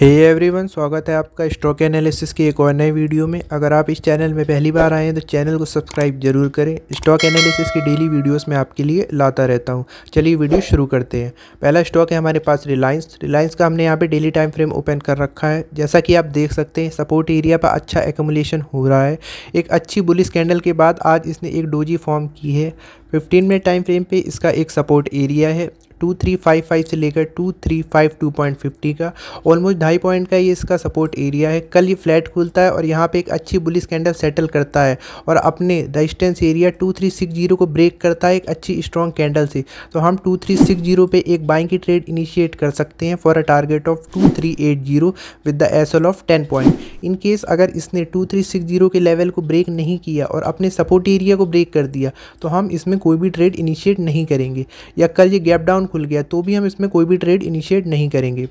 हे hey everyone स्वागत है आपका स्टॉक एनालिसिस की एक और नए वीडियो में अगर आप इस चैनल में पहली बार आए हैं तो चैनल को सब्सक्राइब जरूर करें स्टॉक एनालिसिस की डेली वीडियोस में आपके लिए लाता रहता हूं चलिए वीडियो शुरू करते हैं पहला स्टॉक है हमारे पास रिलायंस रिलायंस का हमने यहाँ पर डेली टाइम फ्रेम ओपन कर रखा है जैसा कि आप देख सकते हैं सपोर्ट एरिया पर अच्छा एकोमोलेशन हो रहा है एक अच्छी बुलिस कैंडल के बाद आज इसने एक डोजी फॉर्म की है फिफ्टीन मिनट टाइम फ्रेम पर इसका एक सपोर्ट एरिया है टू थ्री फाइव फाइव से लेकर two three five two point fifty का ऑलमोस्ट ढाई पॉइंट का ये इसका सपोर्ट एरिया है कल ये फ्लैट खुलता है और यहाँ पे एक अच्छी बुलिस कैंडल सेटल करता है और अपने resistance area two three six zero को ब्रेक करता है एक अच्छी स्ट्रॉन्ग कैंडल से तो हम टू थ्री सिक्स जीरो पे एक बाइंग की ट्रेड इनिशिएट कर सकते हैं for a target of two three eight zero with the S of ten point in case अगर इसने टू थ्री सिक्स जीरो के लेवल को ब्रेक नहीं किया और अपने सपोर्ट एरिया को ब्रेक कर दिया तो हम इसमें कोई भी ट्रेड इनिशिएट नहीं करेंगे या कल ये गैप डाउन खुल गया तो भी हम इसमें कोई भी ट्रेड इनिशिएट नहीं करेंगे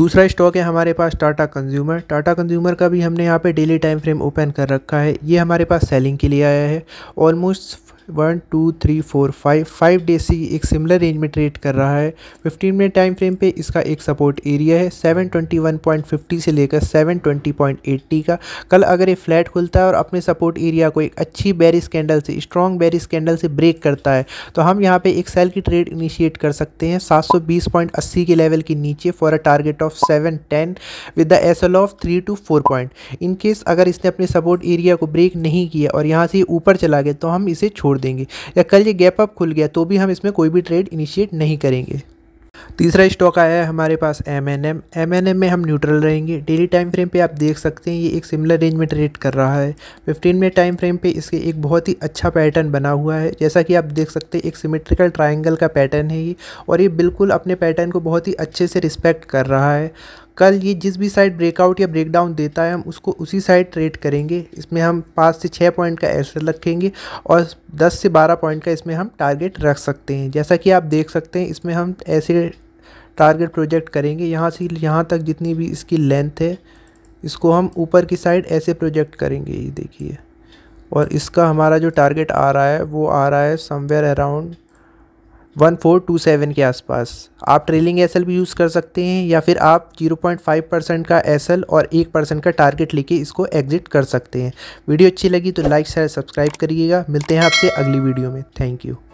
दूसरा स्टॉक है हमारे पास टाटा कंज्यूमर टाटा कंज्यूमर का भी हमने यहाँ पे डेली टाइम फ्रेम ओपन कर रखा है ये हमारे पास सेलिंग के लिए आया है almost one two three four five five days से एक सिमिलर रेंज में ट्रेड कर रहा है फिफ्टीन मिनट टाइम फ्रेम पे इसका एक सपोर्ट एरिया है seven twenty one point fifty से लेकर सेवन ट्वेंटी पॉइंट एट्टी का कल अगर ये फ्लैट खुलता है और अपने सपोर्ट एरिया को एक अच्छी बैरिस कैंडल से स्ट्रॉन्ग बैरिस कैंडल से ब्रेक करता है तो हम यहाँ पर एक सेल की ट्रेड इनिशिएट कर सकते हैं सात सौ बीस पॉइंट अस्सी के लेवल के नीचे for a target of seven ten with the S L of three two four point in case अगर इसने अपने सपोर्ट एरिया को ब्रेक नहीं किया और यहाँ से ऊपर चला गया तो हम इसे छोड़ देंगे या कल ये गैप अप खुल गया तो भी हम इसमें कोई भी ट्रेड इनिशिएट नहीं करेंगे तीसरा स्टॉक आया है हमारे पास M N M M N M में हम न्यूट्रल रहेंगे डेली टाइम फ्रेम पे आप देख सकते हैं ये एक सिमिलर रेंज में ट्रेड कर रहा है फिफ्टीन मिनट टाइम फ्रेम पे इसके एक बहुत ही अच्छा पैटर्न बना हुआ है जैसा कि आप देख सकते हैं एक सिमेट्रिकल ट्राइंगल का पैटर्न है ये और ये बिल्कुल अपने पैटर्न को बहुत ही अच्छे से रिस्पेक्ट कर रहा है कल ये जिस भी साइड ब्रेकआउट या ब्रेकडाउन देता है हम उसको उसी साइड ट्रेड करेंगे इसमें हम पाँच से छः पॉइंट का एसर रखेंगे और दस से बारह पॉइंट का इसमें हम टारगेट रख सकते हैं जैसा कि आप देख सकते हैं इसमें हम ऐसे टारगेट प्रोजेक्ट करेंगे यहाँ से यहाँ तक जितनी भी इसकी लेंथ है इसको हम ऊपर की साइड ऐसे प्रोजेक्ट करेंगे ये देखिए और इसका हमारा जो टारगेट आ रहा है वो आ रहा है समवेयर अराउंड 1427 के आसपास आप ट्रेलिंग एस भी यूज़ कर सकते हैं या फिर आप 0.5 परसेंट का एस और 1 परसेंट का टारगेट लेके इसको एग्जिट कर सकते हैं वीडियो अच्छी लगी तो लाइक शेयर सब्सक्राइब करिएगा मिलते हैं आपसे अगली वीडियो में थैंक यू